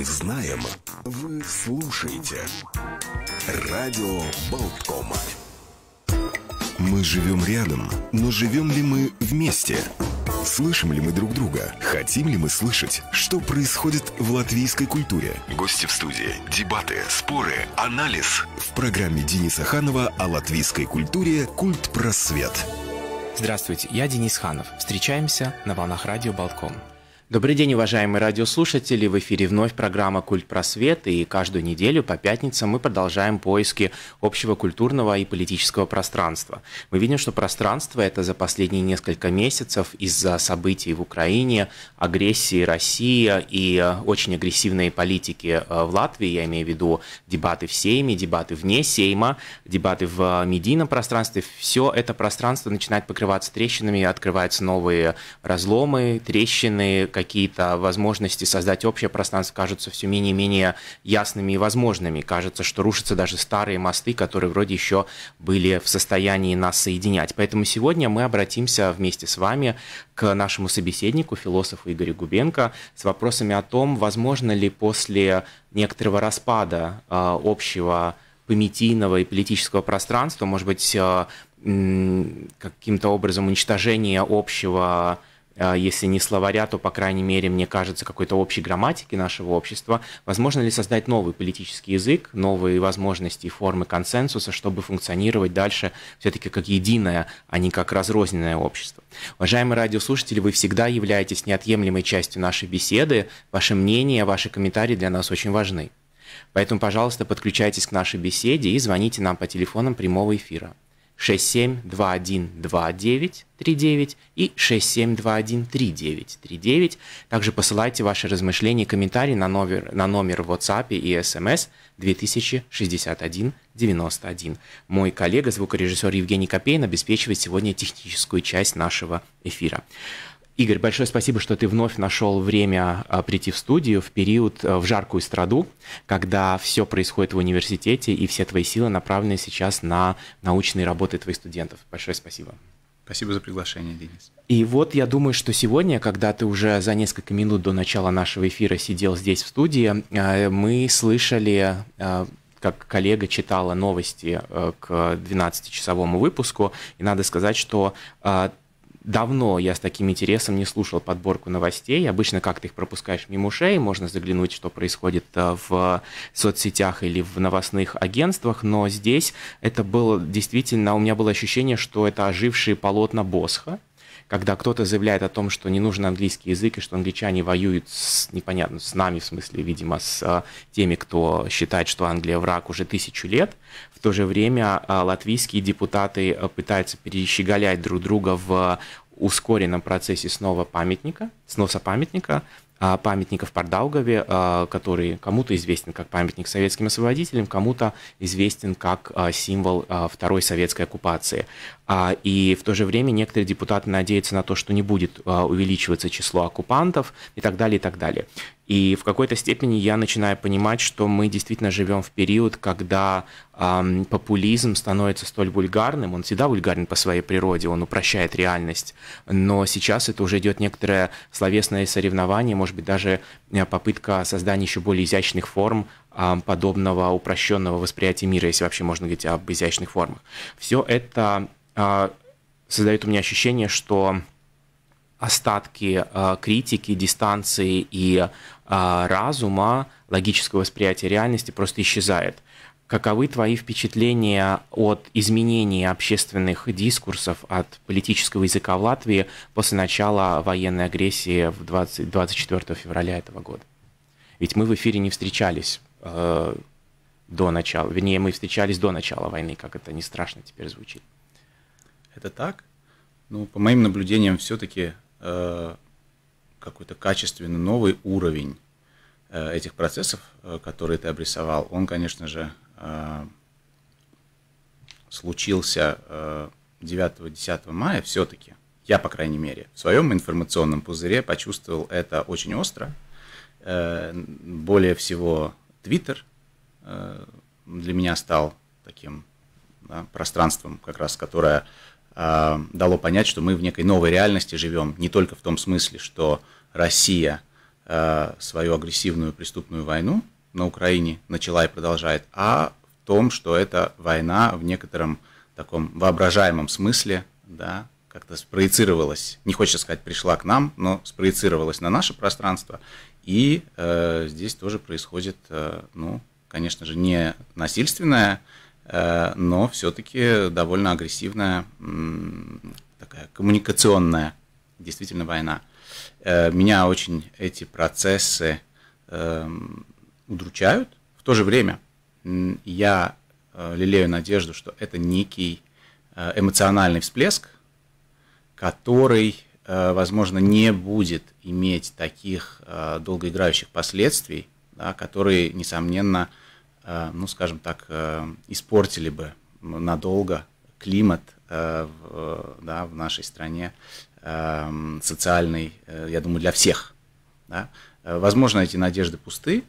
мы знаем, вы слушаете. Радио Болткома. Мы живем рядом, но живем ли мы вместе? Слышим ли мы друг друга? Хотим ли мы слышать, что происходит в латвийской культуре? Гости в студии, дебаты, споры, анализ. В программе Дениса Ханова о латвийской культуре «Культ просвет». Здравствуйте, я Денис Ханов. Встречаемся на волнах радио «Болтком». Добрый день, уважаемые радиослушатели. В эфире вновь программа «Культ просвет». И каждую неделю по пятницам мы продолжаем поиски общего культурного и политического пространства. Мы видим, что пространство это за последние несколько месяцев из-за событий в Украине, агрессии России и э, очень агрессивной политики э, в Латвии. Я имею в виду дебаты в Сейме, дебаты вне Сейма, дебаты в э, медийном пространстве. Все это пространство начинает покрываться трещинами, открываются новые разломы, трещины, какие-то возможности создать общее пространство кажутся все менее и менее ясными и возможными. Кажется, что рушатся даже старые мосты, которые вроде еще были в состоянии нас соединять. Поэтому сегодня мы обратимся вместе с вами к нашему собеседнику, философу Игорю Губенко, с вопросами о том, возможно ли после некоторого распада э, общего пометийного и политического пространства, может быть, э, каким-то образом уничтожение общего а, если не словаря, то, по крайней мере, мне кажется, какой-то общей грамматики нашего общества. Возможно ли создать новый политический язык, новые возможности и формы консенсуса, чтобы функционировать дальше все-таки как единое, а не как разрозненное общество? Уважаемые радиослушатели, вы всегда являетесь неотъемлемой частью нашей беседы. Ваше мнение, ваши комментарии для нас очень важны. Поэтому, пожалуйста, подключайтесь к нашей беседе и звоните нам по телефонам прямого эфира 67212939 и 67213939. Также посылайте ваши размышления и комментарии на номер, на номер в WhatsApp и SMS 2061-91. Мой коллега, звукорежиссер Евгений Копейн, обеспечивает сегодня техническую часть нашего эфира. Игорь, большое спасибо, что ты вновь нашел время а, прийти в студию в период, а, в жаркую страду, когда все происходит в университете и все твои силы направлены сейчас на научные работы твоих студентов. Большое спасибо. Спасибо за приглашение, Денис. И вот я думаю, что сегодня, когда ты уже за несколько минут до начала нашего эфира сидел здесь в студии, а, мы слышали как коллега читала новости к 12-часовому выпуску, и надо сказать, что Давно я с таким интересом не слушал подборку новостей. Обычно как-то их пропускаешь мимо ушей, можно заглянуть, что происходит э, в соцсетях или в новостных агентствах, но здесь это было действительно, у меня было ощущение, что это ожившие полотна Босха, когда кто-то заявляет о том, что не нужен английский язык, и что англичане воюют с, непонятно, с нами, в смысле, видимо, с а, теми, кто считает, что Англия враг уже тысячу лет, в то же время а, латвийские депутаты а, пытаются перещеголять друг друга в ускоренном процессе снова памятника, сноса памятника, памятников в э, который кому-то известен как памятник советским освободителям, кому-то известен как э, символ э, второй советской оккупации. А, и в то же время некоторые депутаты надеются на то, что не будет увеличиваться число оккупантов и так далее, и так далее. И в какой-то степени я начинаю понимать, что мы действительно живем в период, когда эм, популизм становится столь вульгарным. Он всегда вульгарен по своей природе, он упрощает реальность. Но сейчас это уже идет некоторое словесное соревнование, может быть, даже э, попытка создания еще более изящных форм подобного упрощенного восприятия мира, если вообще можно говорить об изящных формах. Все это а, создает у меня ощущение, что остатки э, критики, дистанции и э, разума, логического восприятия реальности просто исчезает. Каковы твои впечатления от изменения общественных дискурсов, от политического языка в Латвии после начала военной агрессии в 20, 24 февраля этого года? Ведь мы в эфире не встречались э, до начала, вернее, мы встречались до начала войны, как это не страшно теперь звучит. Это так? Ну, по моим наблюдениям, все-таки Э, какой-то качественный новый уровень э, этих процессов, э, которые ты обрисовал, он, конечно же, случился 9-10 мая все-таки. Я, по крайней мере, в своем информационном пузыре почувствовал это очень остро. Более всего, Твиттер для меня стал таким да, пространством, как раз которое Э, дало понять, что мы в некой новой реальности живем, не только в том смысле, что Россия э, свою агрессивную преступную войну на Украине начала и продолжает, а в том, что это война в некотором таком воображаемом смысле, да, как-то спроецировалась, не хочется сказать пришла к нам, но спроецировалась на наше пространство. И э, здесь тоже происходит, э, ну, конечно же, не насильственная Э, но все-таки довольно агрессивная такая коммуникационная действительно война. Э, меня очень эти процессы эм, удручают. В то же время я э, лелею надежду, что это некий эмоциональный всплеск, который, возможно, не будет иметь таких долгоиграющих последствий, да, которые, несомненно, Э, ну, скажем так, э, испортили бы надолго климат э, да, в нашей стране, социальный, я думаю, для всех. Да? Возможно, эти надежды пусты,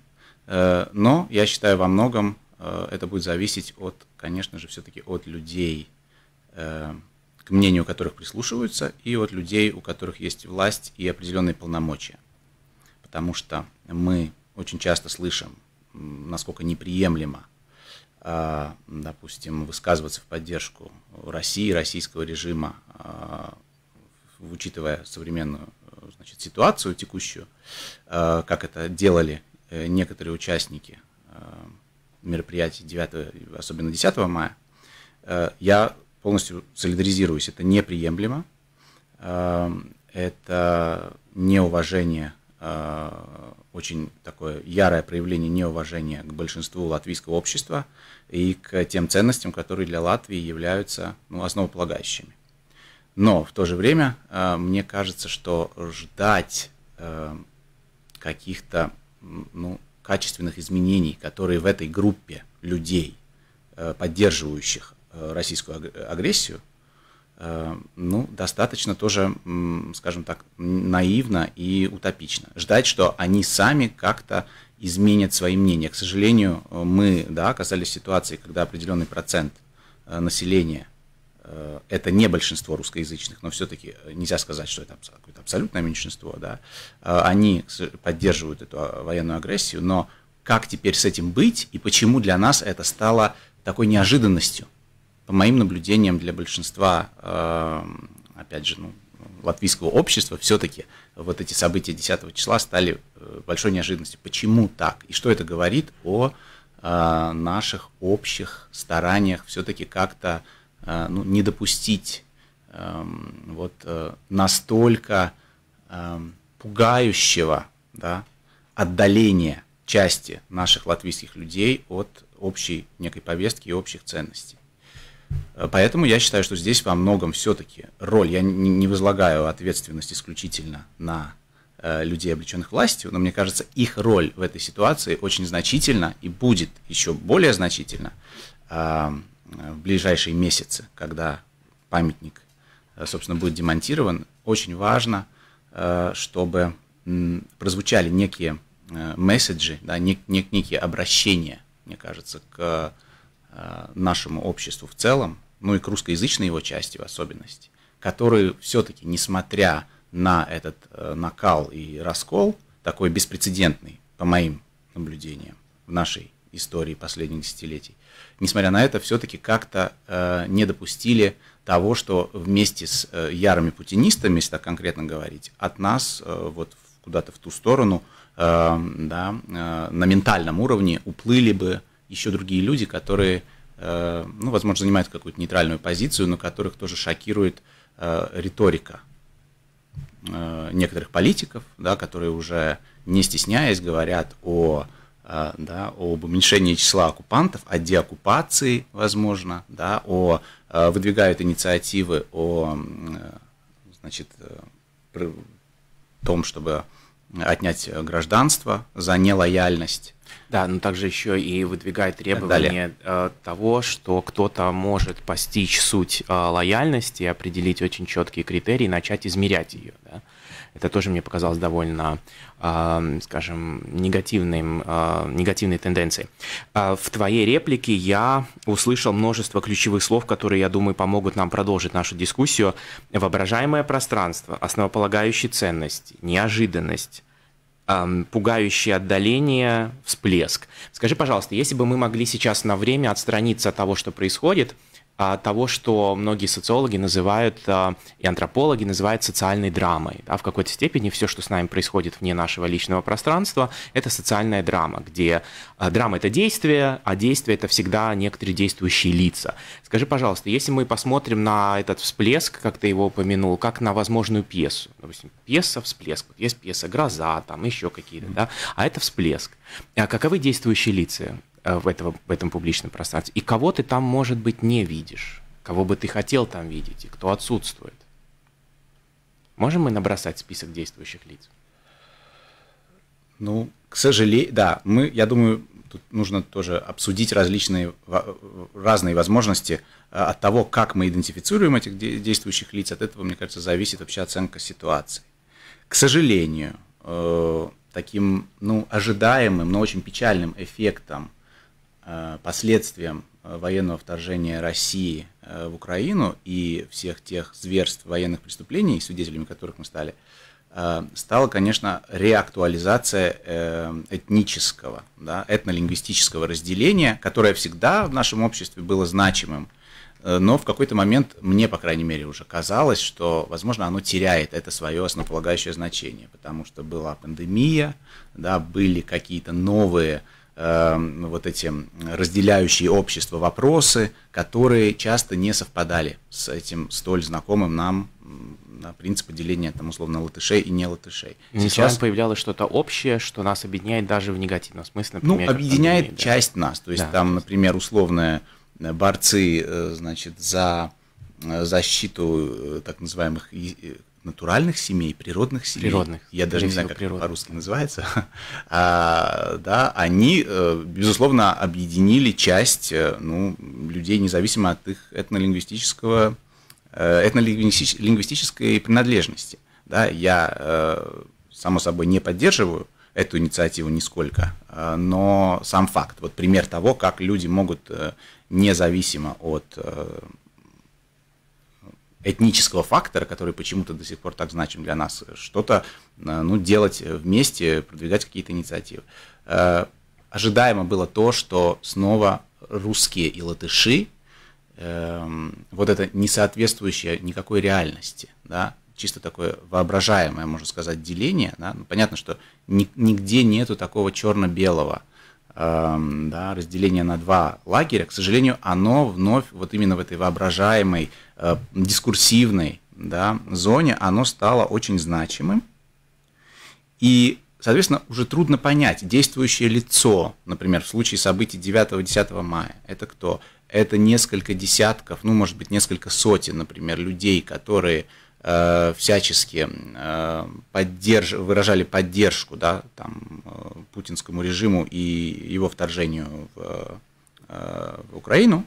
но я считаю, во многом это будет зависеть от, конечно же, все-таки от людей, к мнению которых прислушиваются, и от людей, у которых есть власть и определенные полномочия. Потому что мы очень часто слышим насколько неприемлемо, а, допустим, высказываться в поддержку России, российского режима, а, учитывая современную значит, ситуацию текущую, а, как это делали э, некоторые участники мероприятий 9, особенно 10 мая, э, я полностью солидаризируюсь. Это неприемлемо, это неуважение Э, очень такое ярое проявление неуважения к большинству латвийского общества и к тем ценностям, которые для Латвии являются ну, основополагающими. Но в то же время э, мне кажется, что ждать э, каких-то ну, качественных изменений, которые в этой группе людей, поддерживающих российскую агрессию, Э, ну, достаточно тоже, скажем так, наивно и утопично. Ждать, что они сами как-то изменят свои мнения. К сожалению, мы да, оказались в ситуации, когда определенный процент э, населения, э, это не большинство русскоязычных, но все-таки нельзя сказать, что это какое-то абсолютное меньшинство, да, они поддерживают эту а, военную агрессию, но как теперь с этим быть и почему для нас это стало такой неожиданностью? по моим наблюдениям, для большинства, эм, опять же, ну, латвийского общества все-таки вот эти события 10 числа стали э, большой неожиданностью. Почему так? И что это говорит о э, наших общих стараниях все-таки как-то э, ну, не допустить эм, вот настолько эм, пугающего да, отдаления части наших латвийских людей от общей некой повестки и общих ценностей. Э, поэтому я считаю, что здесь во многом все-таки роль, я не возлагаю ответственность исключительно на э, людей, облеченных властью, но мне кажется, их роль в этой ситуации очень значительна и будет еще более значительна э, в ближайшие месяцы, когда памятник, собственно, будет демонтирован. Очень важно, чтобы прозвучали некие месседжи, да, некие обращения, мне кажется, к Э, нашему обществу в целом, ну и к русскоязычной его части в особенности, которые все-таки, несмотря на этот э, накал и раскол, такой беспрецедентный, по моим наблюдениям, в нашей истории последних десятилетий, несмотря на это, все-таки как-то э, не допустили того, что вместе с э, ярыми путинистами, если так конкретно говорить, от нас э, вот куда-то в ту сторону, э, да, э, на ментальном уровне уплыли бы еще другие люди, которые, э, ну, возможно, занимают какую-то нейтральную позицию, но которых тоже шокирует э, риторика э, некоторых политиков, да, которые уже не стесняясь говорят о да, об уменьшении числа оккупантов, о деоккупации, возможно, да, о, выдвигают инициативы о значит, том, чтобы отнять э, гражданство за нелояльность. Да, но также еще и выдвигает требование э, того, что кто-то может постичь суть э, лояльности, определить очень четкие критерии, начать измерять ее. Да? Это тоже мне показалось довольно, а, скажем, негативным, а, негативной тенденцией. А, в твоей реплике я услышал множество ключевых слов, которые, я думаю, помогут нам продолжить нашу дискуссию. Воображаемое пространство, основополагающая ценность, неожиданность, пугающее отдаление, всплеск. Скажи, пожалуйста, если бы мы могли сейчас на время отстраниться от того, что происходит – а, того, что многие социологи называют а, и антропологи называют социальной драмой. А в какой-то степени все, что с нами происходит вне нашего личного пространства, это социальная драма, где а, драма это действие, а действие это всегда некоторые действующие лица. Скажи, пожалуйста, если мы посмотрим на этот всплеск, как ты его упомянул, как на возможную пьесу, допустим, пьеса всплеск, есть пьеса гроза, там еще какие-то, да, а это всплеск. А каковы действующие лица Э, в, этого, в этом публичном пространстве. И кого ты там, может быть, не видишь, кого бы ты хотел там видеть, и кто отсутствует. Можем мы набросать список действующих лиц? Ну, к сожалению, да, мы, я думаю, тут нужно тоже обсудить различные, разные возможности э, от того, как мы идентифицируем этих действующих лиц, от этого, мне кажется, зависит вообще оценка ситуации. К сожалению, э, таким ну, ожидаемым, но очень печальным эффектом Э, последствиям э, военного вторжения России э, в Украину и всех тех зверств военных преступлений, свидетелями которых мы стали, стала, конечно, реактуализация этнического, да, этнолингвистического разделения, которое всегда в нашем обществе было значимым. Но в какой-то момент мне, по крайней мере, уже казалось, что, возможно, оно теряет это свое основополагающее значение, потому что была пандемия, да, были какие-то новые Эм, вот эти разделяющие общество вопросы, которые часто не совпадали с этим столь знакомым нам на принципы деления там условно латышей и не латышей. Ну, Сейчас появлялось что-то общее, что нас объединяет даже в негативном смысле. Ну, например, ну, объединяет пандемии, часть да. нас. То есть да, там, например, условные э, борцы, э, значит, за э, защиту так называемых натуральных семей, природных семей, природных, я даже не знаю, как природных. по-русски называется, а, да, они, э, безусловно, объединили часть э, ну, людей, независимо от их этнолингвистического, э, этнолингвистической принадлежности. Да, я, само собой, не поддерживаю эту инициативу нисколько, но сам факт, вот пример того, как люди могут независимо от этнического фактора, который почему-то до сих пор так значим для нас, что-то э, ну, делать вместе, продвигать какие-то инициативы. Э, ожидаемо было то, что снова русские и латыши, эм, вот это не соответствующее никакой реальности, да, чисто такое воображаемое, можно сказать, деление. Да? Ну, понятно, что нигде нету такого черно-белого Эм, да, разделение на два лагеря, к сожалению, оно вновь вот именно в этой воображаемой, э, дискурсивной да, зоне, оно стало очень значимым. И, соответственно, уже трудно понять, действующее лицо, например, в случае событий 9-10 мая, это кто? Это несколько десятков, ну, может быть, несколько сотен, например, людей, которые э, всячески э, поддерж... выражали поддержку да, там, путинскому режиму и его вторжению в, э, э, в Украину,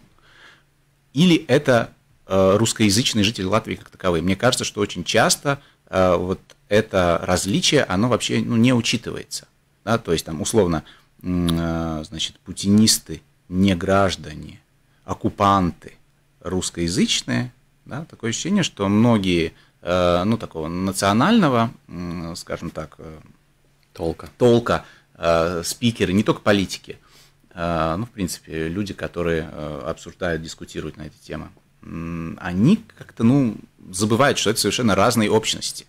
или это э, русскоязычные жители Латвии как таковые. Мне кажется, что очень часто вот это различие, оно вообще ну, не учитывается. Да? То есть там условно, значит, путинисты, не граждане, оккупанты русскоязычные, да? такое ощущение, что многие, ну, такого национального, скажем так, толка, толка Э, спикеры, не только политики, э, ну, в принципе, люди, которые э, обсуждают, дискутируют на эти темы, они как-то, ну, забывают, что это совершенно разные общности.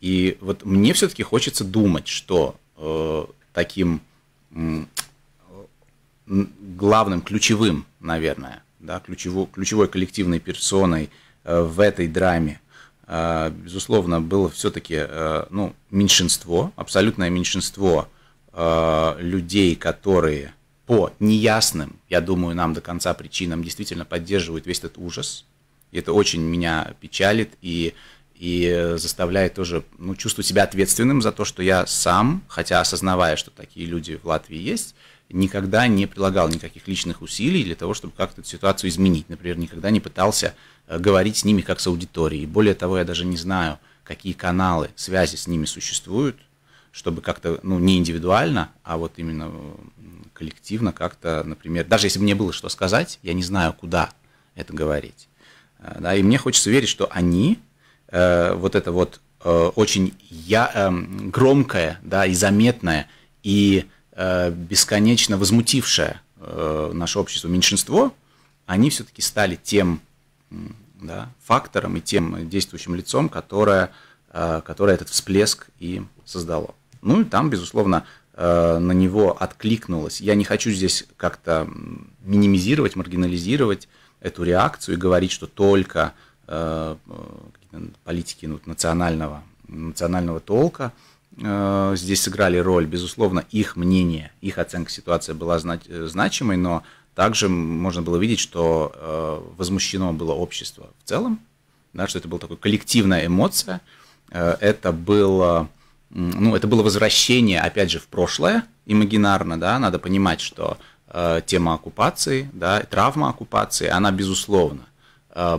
И вот мне все-таки хочется думать, что э, таким э, главным, ключевым, наверное, да, ключево, ключевой коллективной персоной э, в этой драме а, безусловно, было все-таки э, ну, меньшинство, абсолютное меньшинство э, людей, которые по неясным, я думаю, нам до конца причинам действительно поддерживают весь этот ужас. И это очень меня печалит и, и заставляет тоже ну, чувствовать себя ответственным за то, что я сам, хотя осознавая, что такие люди в Латвии есть, никогда не прилагал никаких личных усилий для того, чтобы как-то эту ситуацию изменить. Например, никогда не пытался э, говорить с ними как с аудиторией. Более того, я даже не знаю, какие каналы связи с ними существуют, чтобы как-то, ну, не индивидуально, а вот именно э, коллективно как-то, например, даже если бы мне было что сказать, я не знаю, куда это говорить. Э, да, и мне хочется верить, что они, э, вот это вот э, очень я, э, громкое, да, и заметное, и Э, бесконечно возмутившее э, наше общество меньшинство, они все-таки стали тем да, фактором и тем действующим лицом, которое, э, которое этот всплеск и создало. Ну и там, безусловно, на него откликнулось. Я не хочу здесь как-то минимизировать, маргинализировать эту реакцию и говорить, что только политики ну национального, национального толка – Э, здесь сыграли роль, безусловно, их мнение, их оценка ситуации была э, значимой, но также можно было видеть, что э, возмущено было общество в целом, да, что это была такая коллективная эмоция, это было, ну, это было возвращение, опять же, в прошлое, имагинарно, да, надо понимать, что тема оккупации, да, травма оккупации, она, безусловно,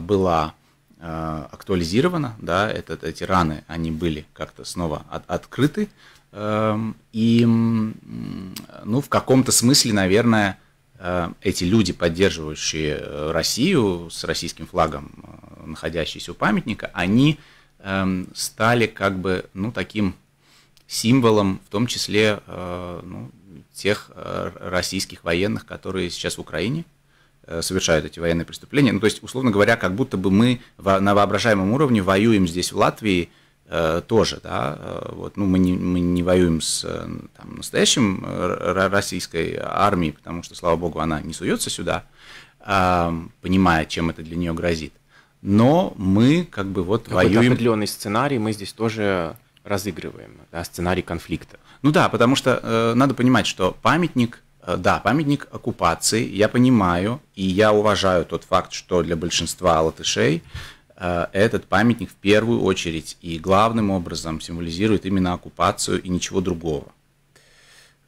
была Э, актуализировано, да, это, эти раны, они были как-то снова от, открыты, эм, и, ну, в каком-то смысле, наверное, э, эти люди, поддерживающие э, Россию с российским флагом, находящиеся у памятника, они эм, стали как бы, ну, таким символом, в том числе, ну, тех российских военных, которые сейчас в Украине – Э, совершают эти военные преступления. Ну, то есть, условно говоря, как будто бы мы на воображаемом уровне воюем здесь, в Латвии, э, тоже, да, э, вот, ну, мы не, мы не воюем с там, настоящим российской армией, потому что, слава богу, она не суется сюда, а, понимая, чем это для нее грозит. Но мы как бы вот Какой воюем... определенный сценарий мы здесь тоже разыгрываем, да, сценарий конфликта. Ну да, потому что э, надо понимать, что памятник Э, да, памятник оккупации, я понимаю, и я уважаю тот факт, что для большинства латышей э, этот памятник в первую очередь и главным образом символизирует именно оккупацию и ничего другого.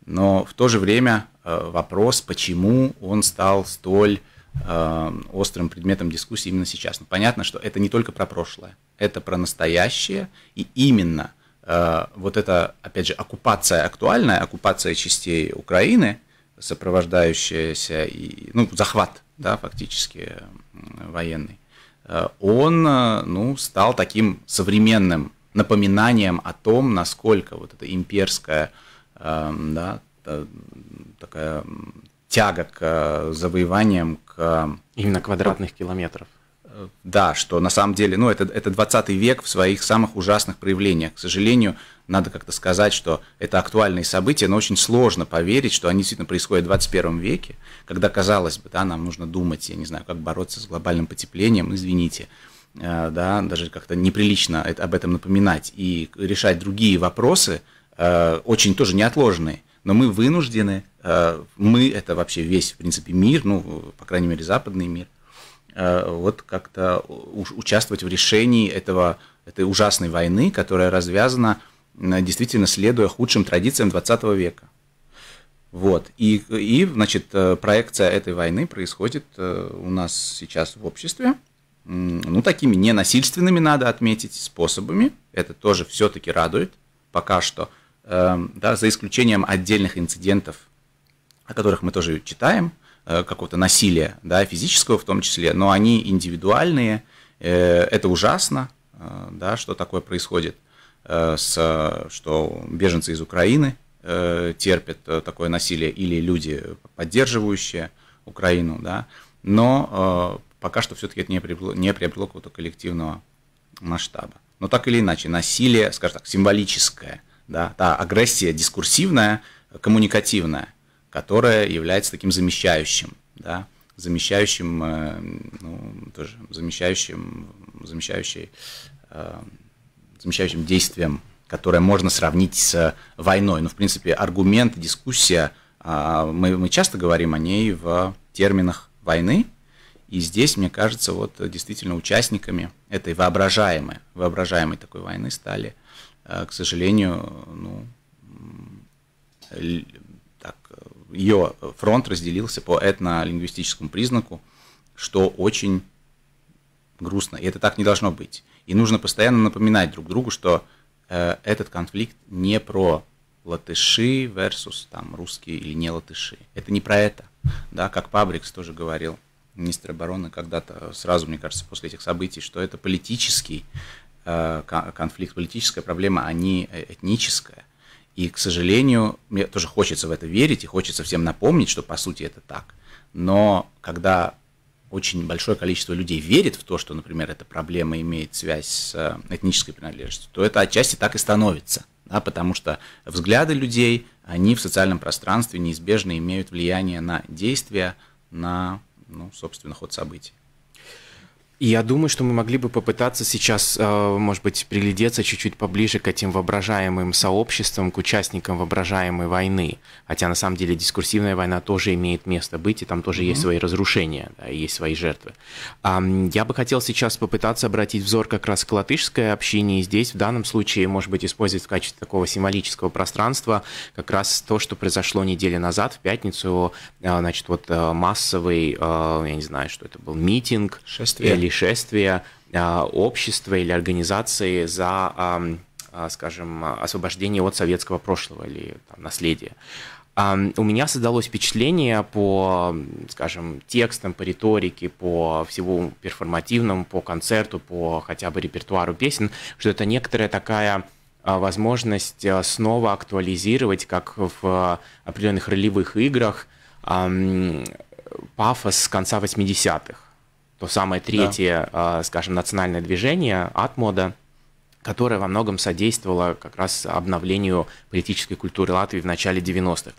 Но в то же время э, вопрос, почему он стал столь острым предметом дискуссии именно сейчас. Но ну, понятно, что это не только про прошлое, это про настоящее, и именно вот эта, опять же, оккупация актуальная, оккупация частей Украины – сопровождающаяся, и, ну, захват, да, фактически военный, э, он, э, ну, стал таким современным напоминанием о том, насколько вот эта имперская, эм, да, такая тяга к э, завоеваниям, к... Именно квадратных километров да, что на самом деле, ну, это, это 20 век в своих самых ужасных проявлениях. К сожалению, надо как-то сказать, что это актуальные события, но очень сложно поверить, что они действительно происходят в 21 веке, когда, казалось бы, да, нам нужно думать, я не знаю, как бороться с глобальным потеплением, ну, извините, э, да, даже как-то неприлично об этом напоминать и решать другие вопросы, э, очень тоже неотложные но мы вынуждены, э, мы это вообще весь, в принципе, мир, ну, по крайней мере, западный мир, Э, вот как-то участвовать в решении этого, этой ужасной войны, которая развязана э, действительно следуя худшим традициям 20 века. Вот. И, и, значит, э, проекция этой войны происходит у нас сейчас в обществе. Ну, такими ненасильственными, надо отметить, способами. Это тоже все-таки радует пока что. Да, за исключением отдельных инцидентов, о которых мы тоже читаем – Э, какого-то насилия, да, физического в том числе, но они индивидуальные, э, это ужасно, э, да, что такое происходит, с, что беженцы из Украины терпят такое насилие или люди, поддерживающие Украину, да, но пока что все-таки это не приобрело, не приобрело какого-то коллективного масштаба. Но так или иначе, насилие, скажем так, символическое, да, та агрессия дискурсивная, коммуникативная – которая является таким замещающим, да, замещающим, э, ну, тоже замещающим, замещающей, э, замещающим действием, которое можно сравнить с войной. Ну, в принципе, аргумент, дискуссия, а, мы, мы часто говорим о ней в терминах войны, и здесь, мне кажется, вот действительно участниками этой воображаемой, воображаемой такой войны стали, э, к сожалению, ну, ее фронт разделился по этнолингвистическому признаку, что очень грустно, и это так не должно быть. И нужно постоянно напоминать друг другу, что э, этот конфликт не про латыши versus там русские или не латыши. Это не про это, да, как Пабрикс тоже говорил, министр обороны когда-то, э, сразу, мне кажется, после этих событий, что это политический э, конфликт, политическая проблема, а не э, этническая. И, к сожалению, мне тоже хочется в это верить и хочется всем напомнить, что по сути это так. Но когда очень большое количество людей верит в то, что, например, эта проблема имеет связь с э, этнической принадлежностью, то это отчасти так и становится. Да, потому что взгляды людей, они в социальном пространстве неизбежно имеют влияние на действия, на, ну, собственно, ход событий я думаю, что мы могли бы попытаться сейчас, э, может быть, приглядеться чуть-чуть поближе к этим воображаемым сообществам, к участникам воображаемой войны. Хотя на самом деле дискурсивная война тоже имеет место быть, и там тоже mm-hmm. есть свои разрушения, да, есть свои жертвы. Я бы хотел сейчас попытаться обратить взор как раз к латышской общине, и здесь в данном случае, может быть, использовать в качестве такого символического пространства как раз то, что произошло неделю назад, в пятницу, э, значит, вот э, массовый, я не знаю, что это был, митинг. Шествие. Или пришествия а, общества или организации за, а, а, скажем, освобождение от советского прошлого или там, наследия. У меня создалось впечатление по, скажем, текстам, по риторике, по всего перформативному, по концерту, по хотя бы репертуару песен, что это некоторая такая возможность снова актуализировать, как в определенных ролевых играх, пафос с конца 80-х то самое третье, да. скажем, национальное движение Атмода, которое во многом содействовало как раз обновлению политической культуры Латвии в начале 90-х.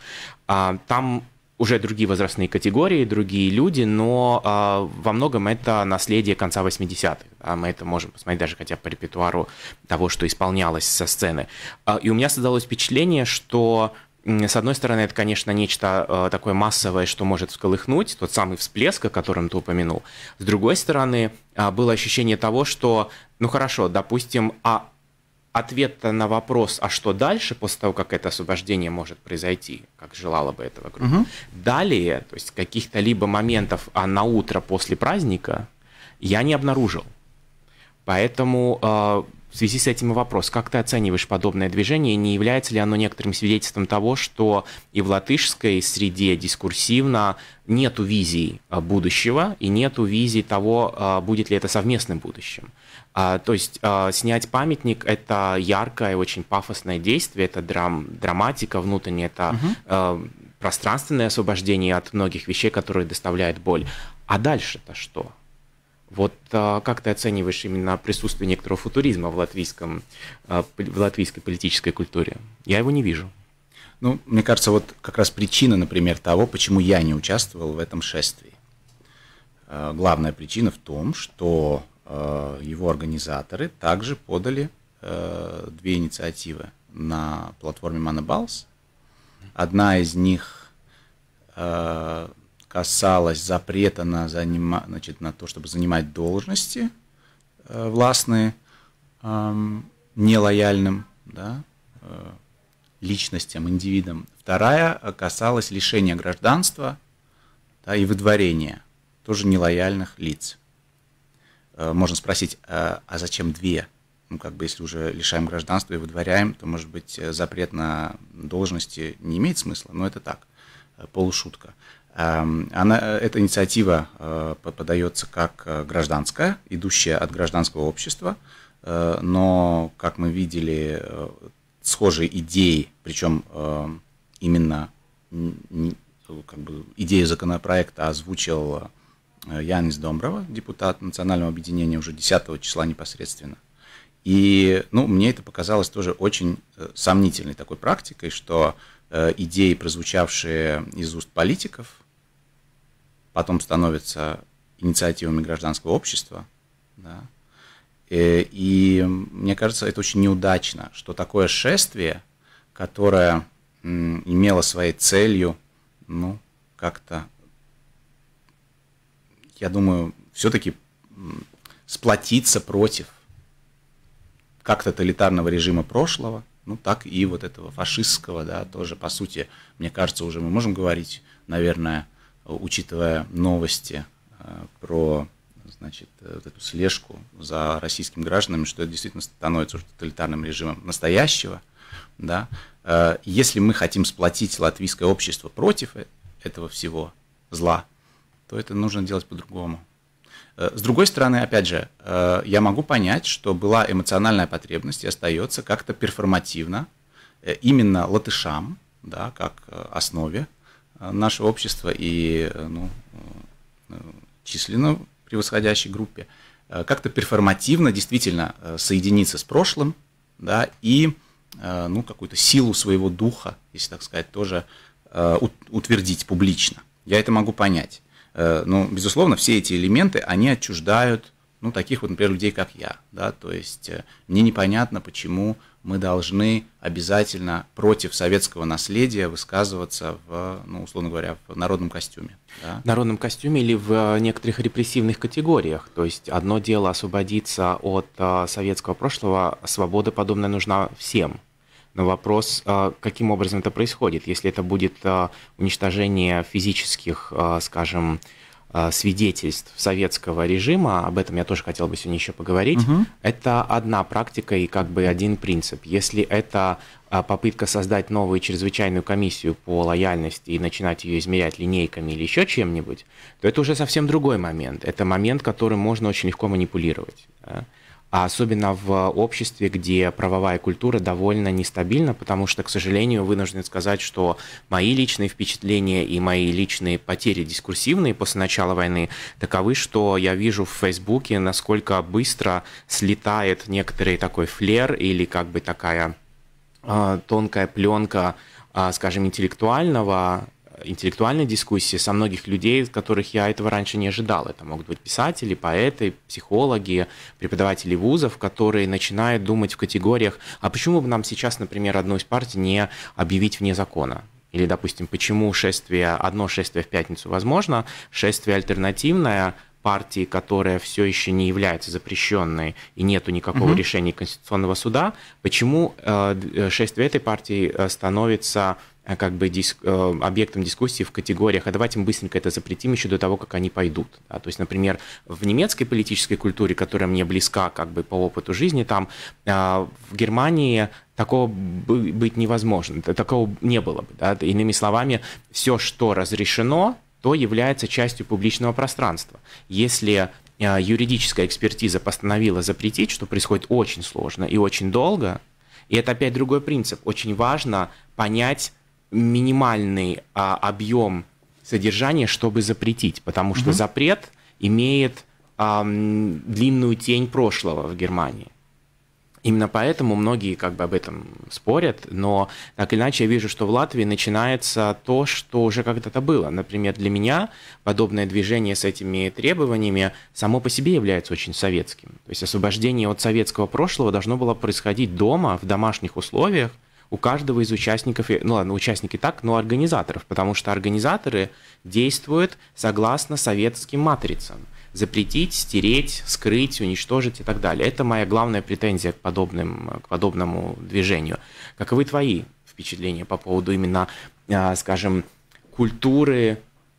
А, там уже другие возрастные категории, другие люди, но э, во многом это наследие конца 80-х. А Мы это можем посмотреть даже хотя бы по репертуару того, что исполнялось со сцены. А, и у меня создалось впечатление, что с одной стороны, это, конечно, нечто э, такое массовое, что может всколыхнуть, тот самый всплеск, о котором ты упомянул. С другой стороны, а, было ощущение того, что, ну хорошо, допустим, а ответ на вопрос, а что дальше после того, как это освобождение может произойти, как желала бы этого группа, угу. далее, то есть каких-то либо моментов а на утро после праздника я не обнаружил. Поэтому а, в связи с этим и вопрос, как ты оцениваешь подобное движение, не является ли оно некоторым свидетельством того, что и в латышской среде дискурсивно нет визий а, будущего и нет визий того, а, будет ли это совместным будущим. А, то есть снять памятник – это яркое, очень пафосное действие, это драм, драматика внутренняя, это угу. пространственное освобождение от многих вещей, которые доставляют боль. А дальше-то что? Вот а, как ты оцениваешь именно присутствие некоторого футуризма в, латвийском, а, в латвийской политической культуре? Я его не вижу. Ну, мне кажется, вот как раз причина, например, того, почему я не участвовал в этом шествии. А, главная причина в том, что его организаторы также подали две инициативы на платформе Манабалс. Одна из них касалось запрета на, занима, значит, на то, чтобы занимать должности э, властные э, нелояльным да, э, личностям, индивидам. Вторая касалась лишения гражданства да, и выдворения тоже нелояльных лиц. Э, можно спросить, э, а зачем две? ну, как бы, если уже лишаем гражданства и выдворяем, то, может быть, э, запрет на должности не имеет смысла, но это так, э, полушутка. Эм, она, э, эта инициатива э, подается как э, гражданская, идущая от гражданского общества, но, как мы видели, схожие идеи, причем эм, именно как бы, идею законопроекта озвучил Янис Домброва, депутат Национального объединения уже 10 числа непосредственно. И ну, мне это показалось тоже очень сомнительной такой практикой, что Э, идеи, прозвучавшие из уст политиков, потом становятся инициативами гражданского общества. Да? И, э, и мне кажется, это очень неудачно, что такое шествие, которое имело своей целью, ну, как-то, я думаю, все-таки сплотиться против как тоталитарного режима прошлого, ну, так и вот этого фашистского, да, тоже, по сути, мне кажется, уже мы можем говорить, наверное, учитывая новости э, про, значит, э, вот эту слежку за российскими гражданами, что это действительно становится уже тоталитарным режимом настоящего, да, э, если мы хотим сплотить латвийское общество против этого всего зла, то это нужно делать по-другому. Э, с другой стороны, опять же, э, я могу понять, что была эмоциональная потребность и остается как-то перформативно э, именно латышам, да, как основе нашего общества и ну, численно превосходящей группе, как-то перформативно действительно соединиться с прошлым, да, и ну, какую-то силу своего духа, если так сказать, тоже утвердить публично. Я это могу понять. Э, ну, безусловно, все эти элементы, они отчуждают, ну, таких вот, например, людей, как я, да, то есть э, мне непонятно, почему мы должны обязательно против советского наследия высказываться в, ну, условно говоря, в народном костюме. Да? В народном костюме или в э, некоторых репрессивных категориях. То есть одно дело освободиться от советского прошлого, свобода подобная нужна всем. Но вопрос, а, каким образом это происходит? Если это будет а, уничтожение физических, а, скажем, свидетельств советского режима, об этом я тоже хотел бы сегодня еще поговорить, угу. это одна практика и как бы один принцип. Если это попытка создать новую чрезвычайную комиссию по лояльности и начинать ее измерять линейками или еще чем-нибудь, то это уже совсем другой момент. Это момент, которым можно очень легко манипулировать а особенно в обществе, где правовая культура довольно нестабильна, потому что, к сожалению, вынужден сказать, что мои личные впечатления и мои личные потери дискурсивные после начала войны таковы, что я вижу в Фейсбуке, насколько быстро слетает некоторый такой флер или как бы такая э, тонкая пленка, э, скажем, интеллектуального интеллектуальной дискуссии со многих людей, которых я этого раньше не ожидал. Это могут быть писатели, поэты, психологи, преподаватели вузов, которые начинают думать в категориях, а почему бы нам сейчас, например, одну из партий не объявить вне закона? Или, допустим, почему шествие, одно шествие в пятницу возможно, шествие альтернативное партии, которая все еще не является запрещенной и нету никакого Mm -hmm. решения Конституционного суда, почему э, э шествие этой партии э, становится Э, как бы дис, э, объектом дискуссии в категориях, а давайте мы быстренько это запретим еще до того, как они пойдут. Да? То есть, например, в немецкой политической культуре, которая мне близка как бы по опыту жизни, там э, в Германии такого быть невозможно, такого не было бы. Да? Иными словами, все, что разрешено, то является частью публичного пространства. Если юридическая экспертиза постановила запретить, что происходит очень сложно и очень долго, и это опять другой принцип. Очень важно понять минимальный а, объем содержания, чтобы запретить, потому что угу. запрет имеет а, длинную тень прошлого в Германии. Именно поэтому многие как бы об этом спорят, но так или иначе я вижу, что в Латвии начинается то, что уже когда-то было. Например, для меня подобное движение с этими требованиями само по себе является очень советским. То есть освобождение от советского прошлого должно было происходить дома, в домашних условиях, у каждого из участников, ну ладно, участники так, но организаторов, потому что организаторы действуют согласно советским матрицам. Запретить, стереть, скрыть, уничтожить и так далее. Это моя главная претензия к, подобным, к подобному движению. Каковы твои впечатления по поводу именно, а, скажем, культуры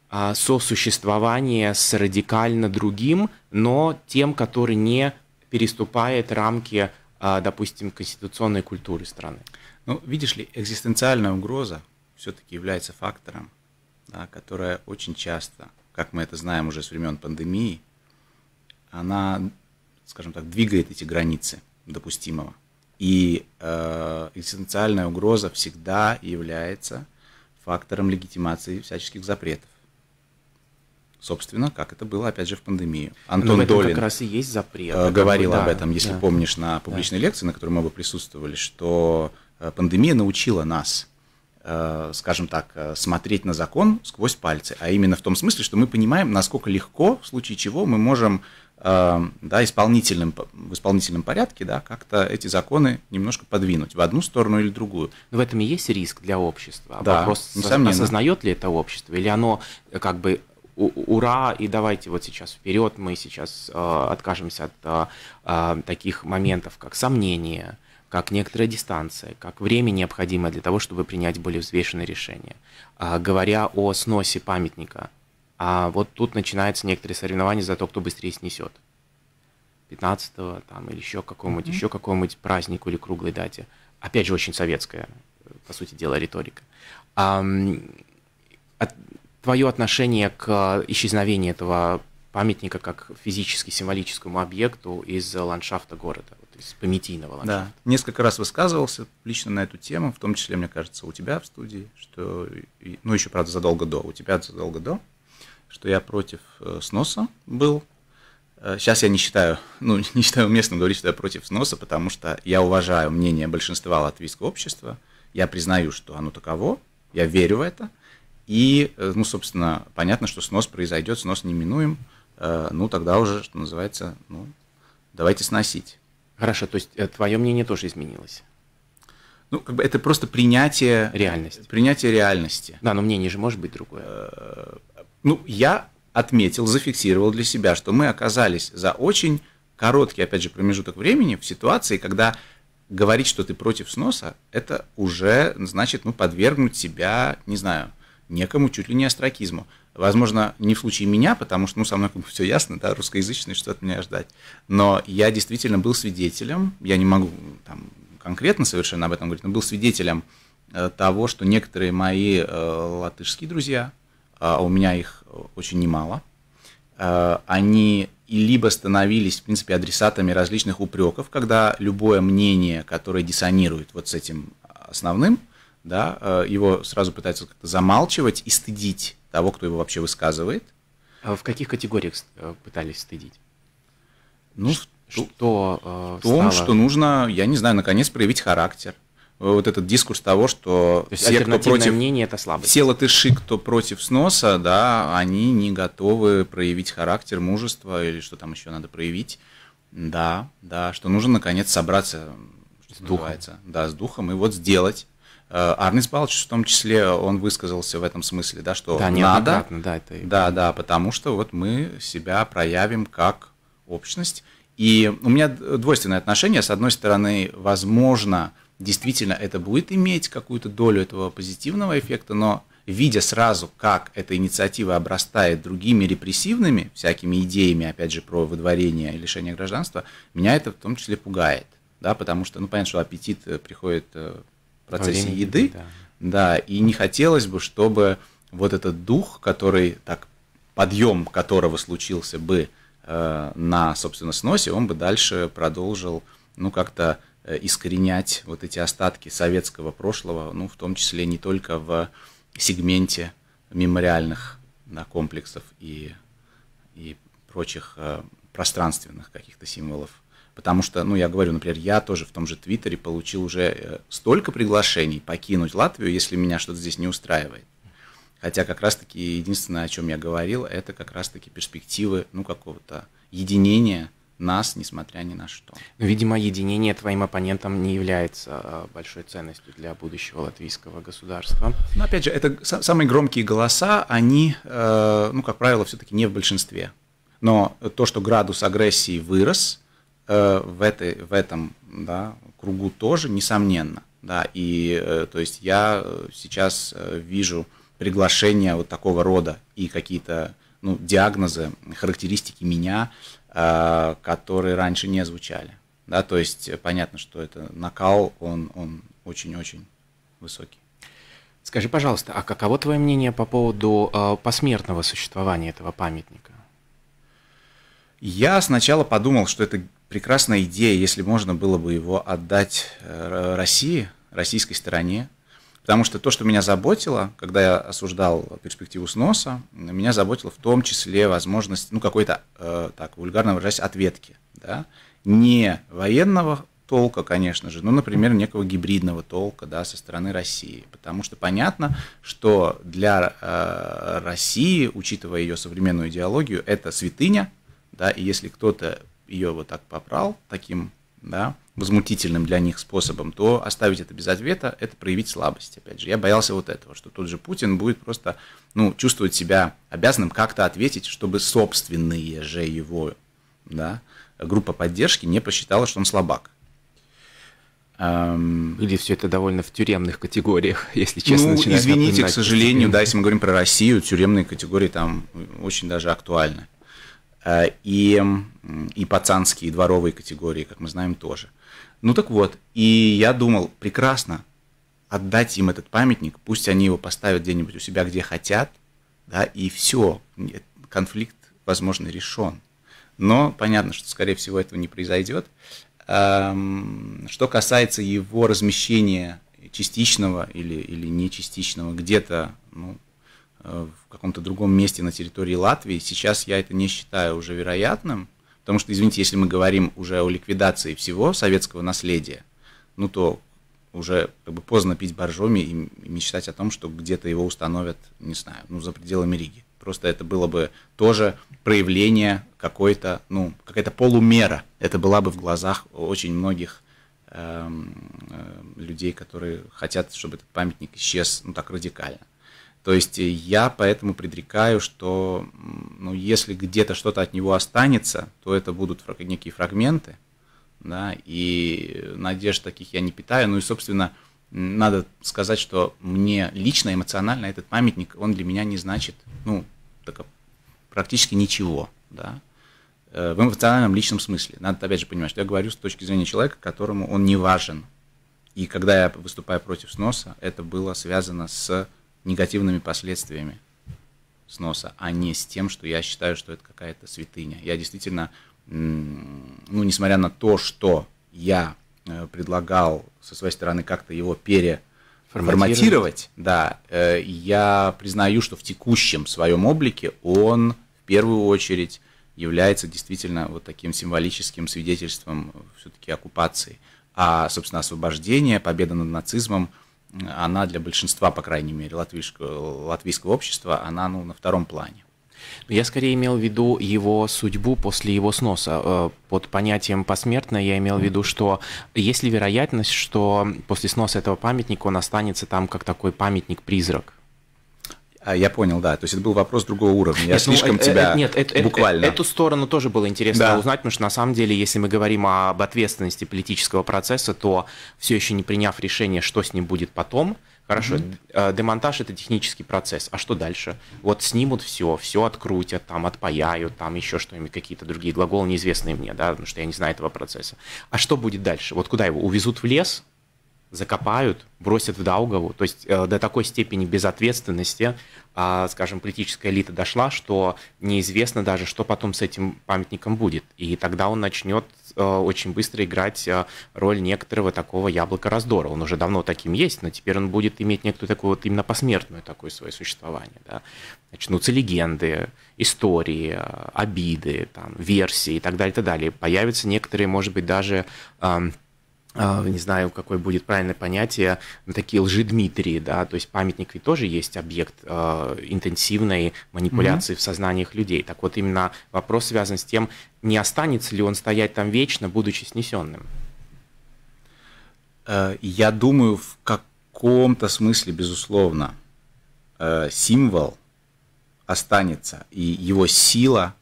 а, сосуществования с радикально другим, но тем, который не переступает рамки, а, допустим, конституционной культуры страны? Ну, видишь ли, экзистенциальная угроза все-таки является фактором, да, которая очень часто, как мы это знаем уже с времен пандемии, она, скажем так, двигает эти границы допустимого. И э, экзистенциальная угроза всегда является фактором легитимации всяческих запретов. Собственно, как это было, опять же, в пандемию. Антон Но Долин как раз и есть запрет, э, говорил да, об этом, если да. помнишь, на публичной да. лекции, на которой мы оба присутствовали, что Э, пандемия научила нас, э, скажем так, э, смотреть на закон сквозь пальцы, а именно в том смысле, что мы понимаем, насколько легко, в случае чего, мы можем да, исполнительным, в исполнительном порядке да, как-то эти законы немножко подвинуть в одну сторону или другую. Но в этом и есть риск для общества. Да, Вопрос, а, несомненно. осознает ли это общество, или оно как бы ура, и давайте вот сейчас вперед, мы сейчас э, откажемся от э, таких моментов, как сомнения, как некоторая дистанция, как время необходимое для того, чтобы принять более взвешенное решение. А, говоря о сносе памятника, а вот тут начинаются некоторые соревнования за то, кто быстрее снесет. 15 го там, или еще какому-нибудь, mm-hmm. еще какому-нибудь празднику или круглой дате. Опять же, очень советская, по сути дела, риторика. А, от, твое отношение к исчезновению этого памятника как физически символическому объекту из ландшафта города? из пометийного ландшафта. Да, несколько раз высказывался лично на эту тему, в том числе, мне кажется, у тебя в студии, что, ну еще, правда, задолго до, у тебя задолго до, что я против э, сноса был. Сейчас э, я не считаю, ну, не считаю уместным говорить, что я против сноса, потому что я уважаю мнение большинства латвийского общества, я признаю, что оно таково, я верю в это, и, э, ну, собственно, понятно, что снос произойдет, снос неминуем, ну, тогда уже, что называется, ну, давайте сносить. Хорошо, то есть э, твое мнение тоже изменилось? Ну, как бы это просто принятие... Реальности. Принятие реальности. Да, но мнение же может быть другое. Э, ну, я отметил, зафиксировал для себя, что мы оказались за очень короткий, опять же, промежуток времени в ситуации, когда говорить, что ты против сноса, это уже значит, ну, подвергнуть себя, не знаю, некому чуть ли не остракизму. Возможно, не в случае меня, потому что ну, со мной как бы все ясно, да, русскоязычный, что от меня ждать. Но я действительно был свидетелем, я не могу там, конкретно совершенно об этом говорить, но был свидетелем э, того, что некоторые мои э, латышские друзья, а у меня их э, очень немало, они либо становились, в принципе, адресатами различных упреков, когда любое мнение, которое диссонирует вот с этим основным – да, э, его сразу пытаются как-то замалчивать и стыдить того, кто его вообще высказывает. А в каких категориях э, пытались стыдить? Ну, что э, в том, стало... что нужно, я не знаю, наконец проявить характер. Вот этот дискурс того, что То все, кто против мнение это слабость. Все латыши, кто против сноса, да, они не готовы проявить характер, мужество или что там еще надо проявить. Да, да, что нужно наконец собраться, что с называется, да, с духом и вот сделать Э, Арнис Балчич в том числе, он высказался в этом смысле, да, что да, надо, да, это... да, да, потому что вот мы себя проявим как общность. И у меня двойственное отношение. С одной стороны, возможно, действительно это будет иметь какую-то долю этого позитивного эффекта, но видя сразу, как эта инициатива обрастает другими репрессивными всякими идеями, опять же, про выдворение и лишение гражданства, меня это в том числе пугает. Да, потому что, ну, понятно, что аппетит э, приходит э, процессе Время, еды. Да. да, и не хотелось бы, чтобы вот этот дух, который так подъем которого случился бы э, на, собственно, сносе, он бы дальше продолжил, ну, как-то э, искоренять вот эти остатки советского прошлого, ну, в том числе не только в сегменте мемориальных да, комплексов и, и прочих э, пространственных каких-то символов Потому что, ну, я говорю, например, я тоже в том же Твиттере получил уже э, столько приглашений покинуть Латвию, если меня что-то здесь не устраивает. Хотя как раз-таки единственное, о чем я говорил, это как раз-таки перспективы, ну, какого-то единения нас, несмотря ни на что. Ну, видимо, единение твоим оппонентам не является э, большой ценностью для будущего латвийского государства. Но опять же, это самые громкие голоса, они, э, ну, как правило, все-таки не в большинстве. Но то, что градус агрессии вырос – Э, в, этой, в этом да, кругу тоже, несомненно. Да, и э, то есть я э, сейчас вижу приглашения вот такого рода и какие-то ну, диагнозы, характеристики меня, которые раньше не звучали. Да, то есть понятно, что это накал, он, он очень-очень высокий. Скажи, пожалуйста, а каково твое мнение по поводу э, посмертного существования этого памятника? Я сначала подумал, что это прекрасная идея, если можно было бы его отдать э, России, российской стороне, потому что то, что меня заботило, когда я осуждал перспективу сноса, меня заботило в том числе возможность, ну, какой-то, э, так, вульгарно выражаясь, ответки, да, не военного толка, конечно же, но, например, некого гибридного толка, да, со стороны России, потому что понятно, что для э, России, учитывая ее современную идеологию, это святыня, да, и если кто-то ее вот так попрал таким да, возмутительным для них способом, то оставить это без ответа – это проявить слабость. Опять же, я боялся вот этого, что тот же Путин будет просто ну, чувствовать себя обязанным как-то ответить, чтобы собственные же его да, группа поддержки не посчитала, что он слабак. Эм, Или все это довольно в тюремных категориях, если честно. Ну, извините, к сожалению, да, если мы говорим про Россию, тюремные категории там очень даже актуальны. Э, и, и пацанские, и дворовые категории, как мы знаем, тоже. Ну так вот, и я думал, прекрасно, отдать им этот памятник, пусть они его поставят где-нибудь у себя, где хотят, да, и все, конфликт, возможно, решен. Но понятно, что, скорее всего, этого не произойдет. Эм, что касается его размещения частичного или, или не частичного где-то, ну, Э, в каком-то другом месте на территории Латвии. Сейчас я это не считаю уже вероятным, потому что, извините, если мы говорим уже о ликвидации всего советского наследия, ну то уже как бы поздно пить боржоми и мечтать о том, что где-то его установят, не знаю, ну за пределами Риги. Просто это было бы тоже проявление какой-то, ну, какая-то полумера. Это была бы в глазах очень многих э, э, людей, которые хотят, чтобы этот памятник исчез, ну, так радикально. То есть э, я поэтому предрекаю, что ну, если где-то что-то от него останется, то это будут некие фрагменты, да, и э, надежд таких я не питаю. Ну и, собственно, надо сказать, что мне лично, эмоционально этот памятник, он для меня не значит, ну, так, а, практически ничего, да, э, в эмоциональном личном смысле. Надо, опять же, понимать, что я говорю с точки зрения человека, которому он не важен. И когда я выступаю против сноса, это было связано с негативными последствиями сноса, а не с тем, что я считаю, что это какая-то святыня. Я действительно, ну, несмотря на то, что я э, предлагал со своей стороны как-то его переформатировать, да, э, я признаю, что в текущем своем облике он в первую очередь является действительно вот таким символическим свидетельством все-таки оккупации. А, собственно, освобождение, победа над нацизмом – она для большинства, по крайней мере, латвийского, латвийского общества, она ну, на втором плане. Ну, я скорее имел в виду его судьбу после его сноса. Э, под понятием посмертно я имел в виду, что есть ли вероятность, что после сноса этого памятника он останется там как такой памятник-призрак? А, я понял, да. То есть это был вопрос другого уровня. Я нет, ну, слишком ну, тебя э, нет, это, э, буквально. эту сторону тоже было интересно да. узнать, потому что на самом деле, если мы говорим об ответственности политического процесса, то все еще не приняв решение, что с ним будет потом, Хорошо, mm-hmm. демонтаж это технический процесс. А что дальше? Вот снимут все, все открутят, там отпаяют, там еще что-нибудь, какие-то другие глаголы, неизвестные мне, да, потому что я не знаю этого процесса. А что будет дальше? Вот куда его? Увезут в лес, закопают, бросят в Даугаву. То есть э, до такой степени безответственности, э, скажем, политическая элита дошла, что неизвестно даже, что потом с этим памятником будет. И тогда он начнет э, очень быстро играть э, роль некоторого такого яблока раздора. Он уже давно таким есть, но теперь он будет иметь некоторую такую вот именно посмертную такое свое существование. Да? Начнутся легенды, истории, э, обиды, там, версии и так далее, и так далее. Появятся некоторые, может быть, даже а, не знаю, какое будет правильное понятие, такие лжи лжедмитрии, да, то есть памятник ведь тоже есть объект э, интенсивной манипуляции mm-hmm. в сознаниях людей. Так вот, именно вопрос связан с тем, не останется ли он стоять там вечно, будучи снесенным. Э, я думаю, в каком-то смысле, безусловно, э, символ останется, и его сила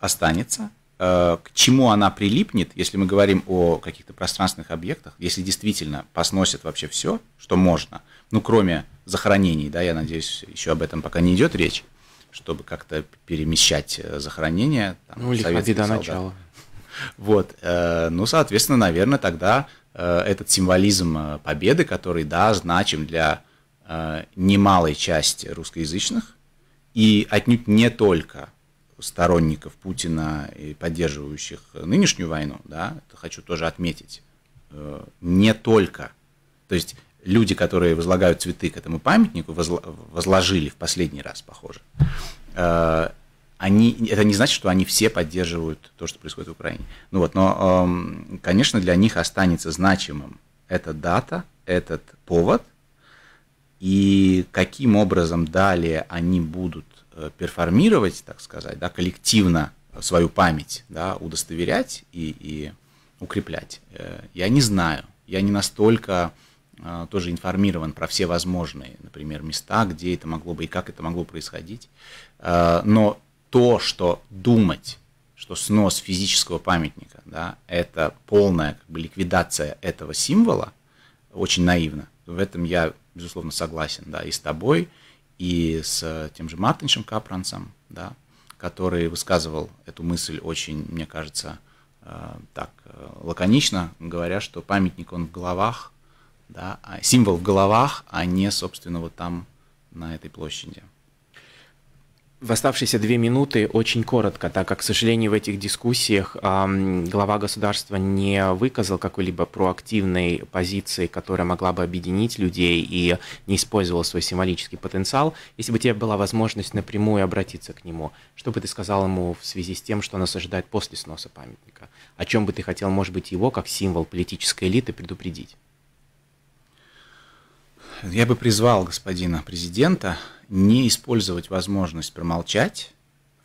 останется – Э, к чему она прилипнет, если мы говорим о каких-то пространственных объектах, если действительно посносят вообще все, что можно, ну, кроме захоронений, да, я надеюсь, еще об этом пока не идет речь, чтобы как-то перемещать э, захоронения, Там, ну, или ходи до начала. Вот, э, ну, соответственно, наверное, тогда этот символизм победы, который, да, значим для немалой части русскоязычных, и отнюдь не только – сторонников Путина и поддерживающих нынешнюю войну, да, это хочу тоже отметить, э, не только. То есть люди, которые возлагают цветы к этому памятнику, возложили в последний раз, похоже, э, они, это не значит, что они все поддерживают то, что происходит в Украине. Ну вот, но, эм, конечно, для них останется значимым эта дата, этот повод, и каким образом далее они будут Э, перформировать, так сказать, да, коллективно свою память, да, удостоверять и, и укреплять. Э, я не знаю, я не настолько э, тоже информирован про все возможные, например, места, где это могло бы и как это могло происходить. Но то, что думать, что снос физического памятника, да, это полная как бы, ликвидация этого символа, очень наивно. В этом я, безусловно, согласен, да, и с тобой, и с э, тем же Мартиншем Капранцем, да, который высказывал эту мысль очень, мне кажется, э, так э, лаконично, говоря, что памятник он в головах, да, а, символ в головах, а не, собственно, вот там на этой площади. В оставшиеся две минуты очень коротко, так как, к сожалению, в этих дискуссиях э, глава государства не выказал какой-либо проактивной позиции, которая могла бы объединить людей и не использовал свой символический потенциал. Если бы тебе была возможность напрямую обратиться к нему, что бы ты сказал ему в связи с тем, что нас ожидает после сноса памятника? О чем бы ты хотел, может быть, его, как символ политической элиты, предупредить? Я бы призвал господина президента не использовать возможность промолчать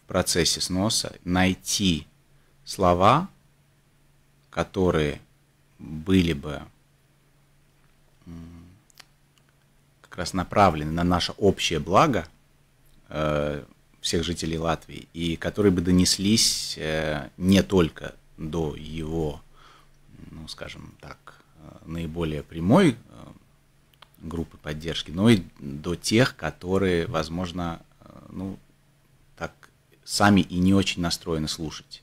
в процессе сноса, найти слова, которые были бы как раз направлены на наше общее благо э, всех жителей Латвии, и которые бы донеслись э, не только до его, ну, скажем так, э, наиболее прямой группы поддержки, но и до тех, которые, возможно, э, ну, так сами и не очень настроены слушать.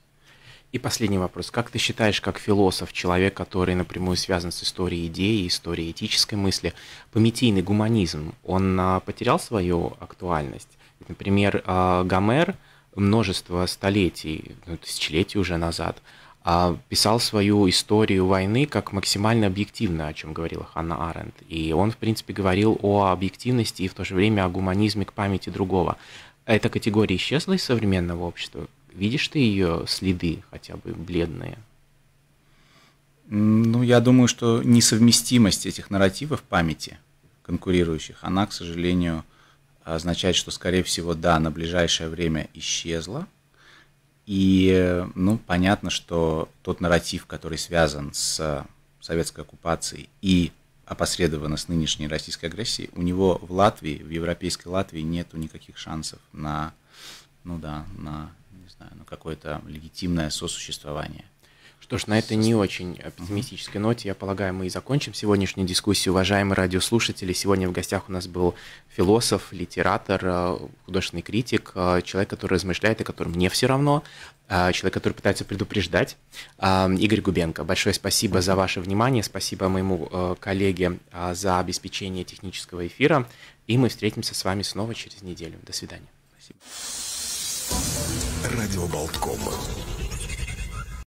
И последний вопрос. Как ты считаешь, как философ, человек, который напрямую связан с историей идеи, историей этической мысли, пометийный гуманизм, он а, потерял свою актуальность? Ведь, например, а, Гомер множество столетий, ну, тысячелетий уже назад – а, писал свою историю войны как максимально объективно, о чем говорила Ханна Аренд. И он, в принципе, говорил о объективности и в то же время о гуманизме к памяти другого. Эта категория исчезла из современного общества? Видишь ты ее следы, хотя бы бледные? Ну, я думаю, что несовместимость этих нарративов памяти конкурирующих, она, к сожалению, означает, что, скорее всего, да, на ближайшее время исчезла – и, ну, понятно, что тот нарратив, который связан с советской оккупацией и опосредованно с нынешней российской агрессией, у него в Латвии, в европейской Латвии нету никаких шансов на, ну да, на, не знаю, на какое-то легитимное сосуществование. Что ж, на этой не очень пессимистической ноте, я полагаю, мы и закончим сегодняшнюю дискуссию. Уважаемые радиослушатели, сегодня в гостях у нас был философ, литератор, э, художественный критик, э, человек, который размышляет и которому не все равно, э, человек, который пытается предупреждать, Игорь Губенко. Большое спасибо за ваше внимание, спасибо моему коллеге за обеспечение технического эфира, и мы встретимся с вами снова через неделю. До свидания. Спасибо. Радио Болткома.